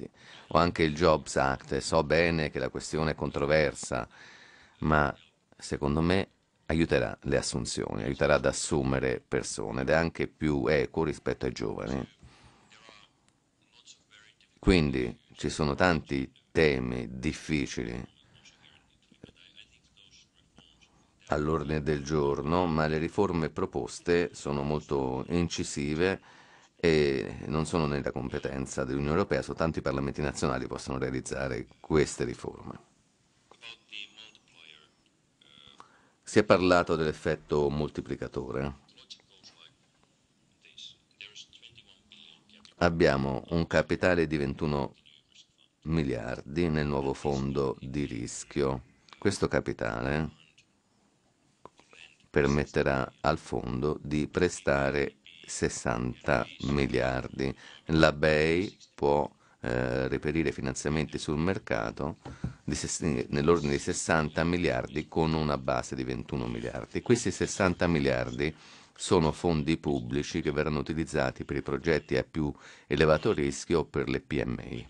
Uniti. Ho anche il Jobs Act e so bene che la questione è controversa, ma secondo me aiuterà le assunzioni, aiuterà ad assumere persone ed è anche più equo rispetto ai giovani. Quindi ci sono tanti temi difficili all'ordine del giorno, ma le riforme proposte sono molto incisive e non sono nella competenza dell'Unione Europea, soltanto i parlamenti nazionali possono realizzare queste riforme. Si è parlato dell'effetto moltiplicatore. Abbiamo un capitale di 21 miliardi nel nuovo fondo di rischio. Questo capitale permetterà al fondo di prestare 60 miliardi. La BEI può eh, reperire finanziamenti sul mercato di, nell'ordine di 60 miliardi con una base di 21 miliardi. Questi 60 miliardi sono fondi pubblici che verranno utilizzati per i progetti a più elevato rischio o per le PMI.